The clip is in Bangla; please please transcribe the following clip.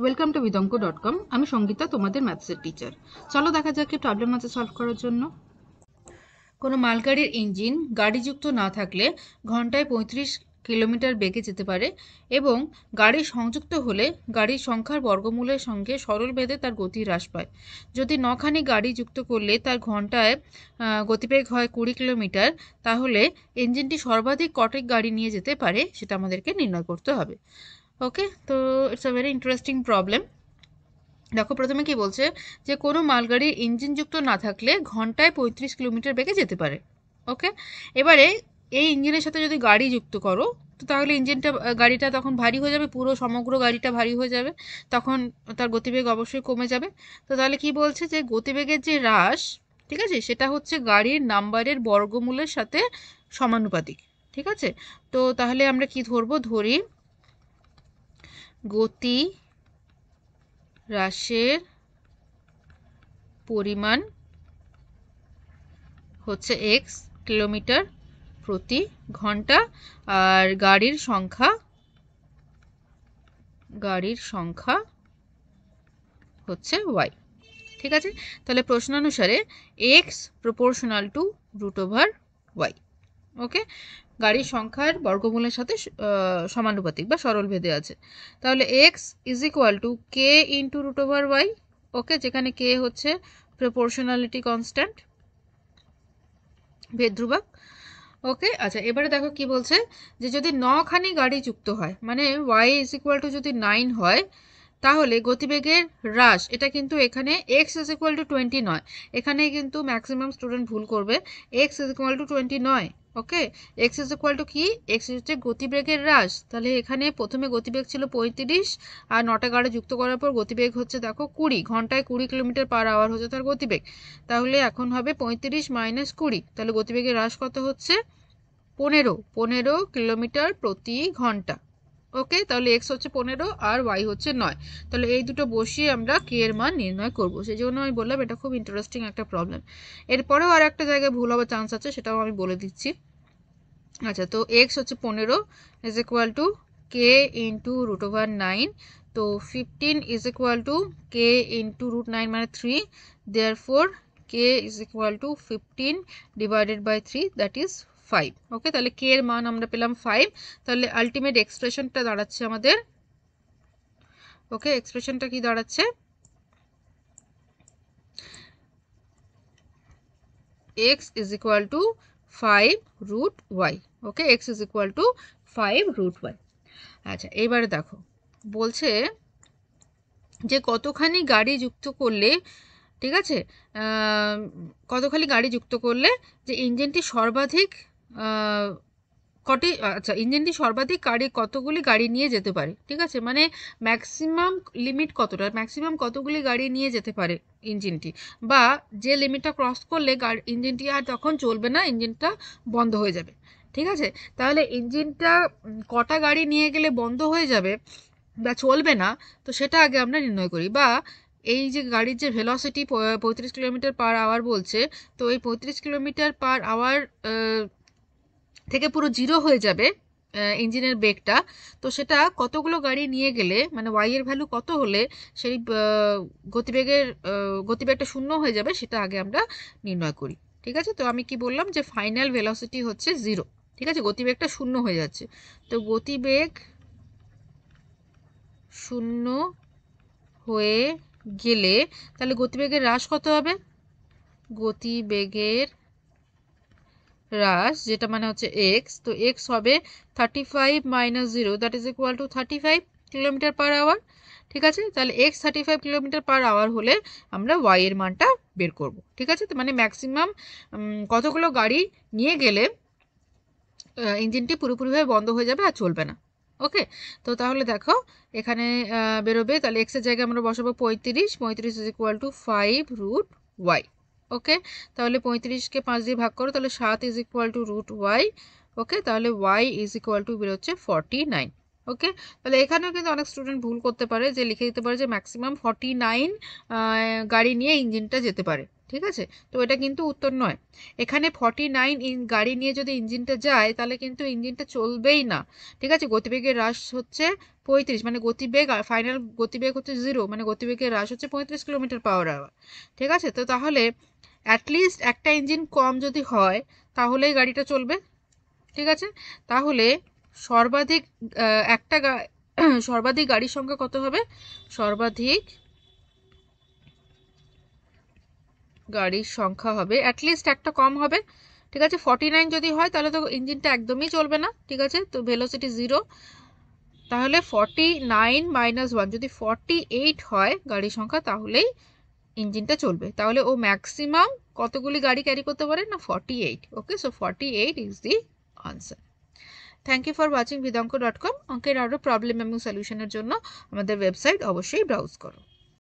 welcome to Bidanka dot com আমি সঙ্গীতা তোমাদের ম্যাথসের টিচার চলো দেখা যাক প্রবলেম আছে সলভ করার জন্য কোনো মালগাড়ির ইঞ্জিন গাড়িযুক্ত না থাকলে ঘন্টায় পঁয়ত্রিশ কিলোমিটার বেগে যেতে পারে এবং গাড়ি সংযুক্ত হলে গাড়ির সংখ্যার বর্গমূলের সঙ্গে সরল বেঁধে তার গতি হ্রাস পায় যদি নখানি গাড়ি যুক্ত করলে তার ঘন্টায় গতিবেগ হয় কুড়ি কিলোমিটার তাহলে ইঞ্জিনটি সর্বাধিক কটেক গাড়ি নিয়ে যেতে পারে সেটা আমাদেরকে নির্ণয় করতে হবে ওকে তো it's a very interesting problem দেখো প্রথমে কি বলছে যে কোনো মালগাড়ির ইঞ্জিনযুক্ত না থাকলে ঘন্টায় পঁয়ত্রিশ কিলোমিটার বেগে যেতে পারে ওকে এবারে এই ইঞ্জিনের সাথে যদি গাড়ি যুক্ত করো তো তাহলে ইঞ্জিনটা গাড়িটা তখন ভারী হয়ে যাবে পুরো সমগ্র গাড়িটা ভারী হয়ে যাবে তখন তার গতিবেগ অবশ্যই কমে যাবে তো তাহলে কি বলছে যে গতিবেগের যে হ্রাস ঠিক আছে সেটা হচ্ছে গাড়ির নাম্বারের বর্গমূলের সাথে সমানুপাতিক ঠিক আছে তো তাহলে আমরা কি ধরবো ধরি গতি হ্রাসের পরিমাণ হচ্ছে এক্স কিলোমিটার প্রতি ঘন্টা আর গাড়ির সংখ্যা গাড়ির সংখ্যা হচ্ছে ওয়াই ঠিক আছে তাহলে প্রশ্ন অনুসারে X proportional to root over Y okay গাড়ির সংখ্যার বর্গমূলের সাথে সমানুপাতিক বা সরল ভেদে আছে তাহলে X is equal to K into root over Y okay যেখানে কে হচ্ছে প্রপোর্শনালিটি কনস্ট্যান্ট ভেদ্রুবাক ওকে আচ্ছা এবারে দেখো কি বলছে যে যদি নখানি গাড়ি যুক্ত হয় মানে ওয়াই ইজ ইকুয়াল টু যদি নাইন হয় তাহলে গতিবেগের হ্রাস এটা কিন্তু এখানে X is equal to twenty নয় এখানে কিন্তু ম্যাক্সিমাম স্টুডেন্ট ভুল করবে X is equal to twenty নয় okay X is equal to কী এক্স হচ্ছে গতিবেগের হ্রাস তাহলে এখানে প্রথমে গতিবেগ ছিল পঁয়ত্রিশ আর নটা গাড়ি যুক্ত করার পর গতিবেগ হচ্ছে দেখো কুড়ি ঘন্টায় কুড়ি কিলোমিটার পার আওয়ার হচ্ছে তার গতিবেগ তাহলে এখন হবে পঁয়ত্রিশ মাইনাস কুড়ি তাহলে গতিবেগের হ্রাস কত হচ্ছে পনেরো পনেরো কিলোমিটার প্রতি ঘন্টা ওকে তাহলে এক্স হচ্ছে পনেরো আর ওয়াই হচ্ছে নয় তাহলে এই দুটো বসিয়ে আমরা কে এর মান নির্ণয় করব সেই জন্য আমি বললাম এটা খুব ইন্টারেস্টিং একটা প্রবলেম এরপরেও আর একটা জায়গায় ভুল হওয়ার চান্স আছে সেটাও আমি বলে দিচ্ছি আচ্ছা তো এক্স হচ্ছে পনেরো is equal to K into root over nine তো fifteen is equal to K into root nine মানে three therefore K is equal to fifteen divided by three that is five okay তাহলে কে এর মান আমরা পেলাম ফাইভ তাহলে আলটিমেট এক্সপ্রেশনটা দাঁড়াচ্ছে আমাদের ওকে এক্সপ্রেশনটা কি দাঁড়াচ্ছে X is equal to five root Y okay X is equal to five root Y আচ্ছা এবারে দেখো বলছে যে কতখানি গাড়ি যুক্ত করলে ঠিক আছে কতখানি গাড়ি যুক্ত করলে যে ইঞ্জিনটি সর্বাধিক কটি আচ্ছা ইঞ্জিনটি সর্বাধিক গাড়ি কতগুলি গাড়ি নিয়ে যেতে পারে ঠিক আছে মানে ম্যাক্সিমাম লিমিট কতটা ম্যাক্সিমাম কতগুলি গাড়ি নিয়ে যেতে পারে ইঞ্জিনটি বা যে লিমিটটা ক্রস করলে গাড়ি ইঞ্জিনটি আর তখন চলবে না ইঞ্জিনটা বন্ধ হয়ে যাবে ঠিক আছে তাহলে ইঞ্জিনটা কটা গাড়ি নিয়ে গেলে বন্ধ হয়ে যাবে বা চলবে না তো সেটা আগে আমরা নির্ণয় করি বা এই যে গাড়ির যে ভেলোসিটি পঁয়ত্রিশ কিলোমিটার পার আওয়ার বলছে তো এই পঁয়ত্রিশ কিলোমিটার পার আওয়ার থেকে পুরো জিরো হয়ে যাবে ইঞ্জিনের বেগটা তো সেটা কতগুলো গাড়ি নিয়ে গেলে মানে ওয়াইয়ের ভ্যালু কত হলে সেই গতিবেগের গতিবেগটা শূন্য হয়ে যাবে সেটা আগে আমরা নির্ণয় করি ঠিক আছে তো আমি কি বললাম যে ফাইনাল ভেলোসিটি হচ্ছে জিরো ঠিক আছে গতিবেগটা শূন্য হয়ে যাচ্ছে তো গতিবেগ শূন্য হয়ে গেলে তাহলে গতিবেগের হ্রাস কত হবে গতিবেগের রাস যেটা মানে হচ্ছে এক্স তো এক্স হবে thirty five minus zero that is equal to thirty five kilometer per hour ঠিক আছে তাহলে X thirty five kilometer per hour হলে আমরা ওয়াইয়ের মানটা বের করব ঠিক আছে তো মানে ম্যাক্সিমাম কতগুলো গাড়ি নিয়ে গেলে ইঞ্জিনটি পুরোপুরিভাবে বন্ধ হয়ে যাবে আর চলবে না ওকে তো তাহলে দেখো এখানে বেরোবে তাহলে এক্সের জায়গায় আমরা বসাবো পঁয়ত্রিশ পঁয়ত্রিশ is equal to five root Y okay তাহলে পঁয়ত্রিশকে পাঁচ দিয়ে ভাগ করো তাহলে সাত is equal to root Y okay তাহলে ওয়াই ইজ ইকুয়াল টু বেরোচ্ছে ফর্টি নাইন ওকে তাহলে এখানেও কিন্তু অনেক স্টুডেন্ট ভুল করতে পারে যে লিখে দিতে পারে যে ম্যাক্সিমাম ফর্টি নাইন গাড়ি নিয়ে ইঞ্জিনটা যেতে পারে ঠিক আছে তো এটা কিন্তু উত্তর নয় এখানে ফর্টি নাইন গাড়ি নিয়ে যদি ইঞ্জিনটা যায় তাহলে কিন্তু ইঞ্জিনটা চলবেই না ঠিক আছে গতিবেগের হ্রাস হচ্ছে পঁয়ত্রিশ মানে গতিবেগ ফাইনাল গতিবেগ হচ্ছে জিরো মানে গতিবেগের হ্রাস হচ্ছে পঁয়ত্রিশ কিলোমিটার পাওয়ার আওয়ার ঠিক আছে তো তাহলে অ্যাটলিস্ট একটা ইঞ্জিন কম যদি হয় তাহলেই গাড়িটা চলবে ঠিক আছে তাহলে সর্বাধিক একটা সর্বাধিক গাড়ির সংখ্যা কত হবে সর্বাধিক গাড়ির সংখ্যা হবে অ্যাটলিস্ট একটা কম হবে ঠিক আছে ফর্টি নাইন যদি হয় তাহলে তো ইঞ্জিনটা একদমই চলবে না ঠিক আছে তো ভেলোসিটি জিরো তাহলে ফর্টি নাইন মাইনাস ওয়ান যদি ফর্টি এইট হয় গাড়ির সংখ্যা তাহলেই ইঞ্জিনটা চলবে তাহলে ও ম্যাক্সিমাম কতগুলি গাড়ি ক্যারি করতে পারে না forty eight okay so forty eight is the answer thank you for watching বিদঙ্ক ডট কম অঙ্কের আরও প্রবলেম এবং সলিউশনের জন্য আমাদের ওয়েবসাইট অবশ্যই ব্রাউজ করো